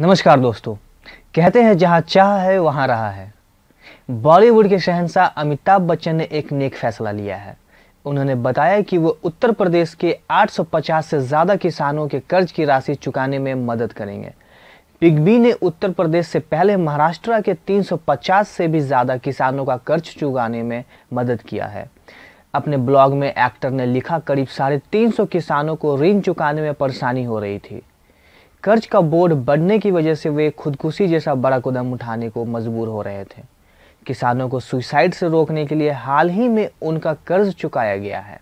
नमस्कार दोस्तों कहते हैं जहाँ चाह है वहां रहा है बॉलीवुड के शहनशाह अमिताभ बच्चन ने एक नेक फैसला लिया है उन्होंने बताया कि वो उत्तर प्रदेश के 850 से ज़्यादा किसानों के कर्ज की राशि चुकाने में मदद करेंगे पिगबी ने उत्तर प्रदेश से पहले महाराष्ट्र के 350 से भी ज़्यादा किसानों का कर्ज चुकाने में मदद किया है अपने ब्लॉग में एक्टर ने लिखा करीब साढ़े तीन किसानों को ऋण चुकाने में परेशानी हो रही थी कर्ज का बोझ बढ़ने की वजह से वे खुदकुशी जैसा बड़ा कदम उठाने को मजबूर हो रहे थे किसानों को सुसाइड से रोकने के लिए हाल ही में उनका कर्ज चुकाया गया है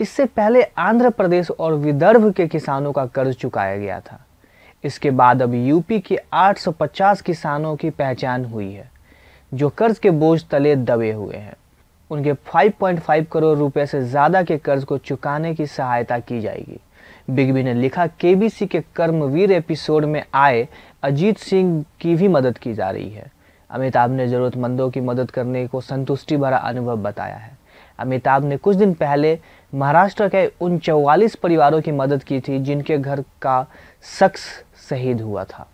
इससे पहले आंध्र प्रदेश और विदर्भ के किसानों का कर्ज चुकाया गया था इसके बाद अब यूपी के 850 किसानों की पहचान हुई है जो कर्ज के बोझ तले दबे हुए हैं उनके 5.5 करोड़ रुपए से ज़्यादा के कर्ज को चुकाने की सहायता की जाएगी बिगबी ने लिखा केबीसी के कर्मवीर एपिसोड में आए अजीत सिंह की भी मदद की जा रही है अमिताभ ने ज़रूरतमंदों की मदद करने को संतुष्टि भरा अनुभव बताया है अमिताभ ने कुछ दिन पहले महाराष्ट्र के उन चौवालीस परिवारों की मदद की थी जिनके घर का शख्स शहीद हुआ था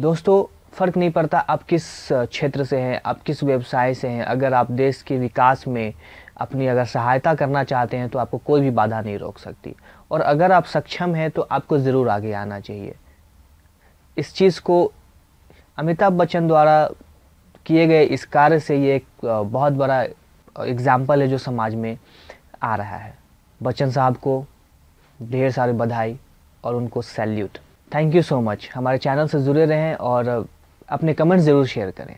दोस्तों फ़र्क नहीं पड़ता आप किस क्षेत्र से हैं आप किस व्यवसाय से हैं अगर आप देश के विकास में अपनी अगर सहायता करना चाहते हैं तो आपको कोई भी बाधा नहीं रोक सकती और अगर आप सक्षम हैं तो आपको ज़रूर आगे आना चाहिए इस चीज़ को अमिताभ बच्चन द्वारा किए गए इस कार्य से ये एक बहुत बड़ा एग्ज़ाम्पल है जो समाज में आ रहा है बच्चन साहब को ढेर सारे बधाई और उनको salute thank you so much हमारे चैनल से जुड़े रहें और अपने कमेंट्स ज़रूर शेयर करें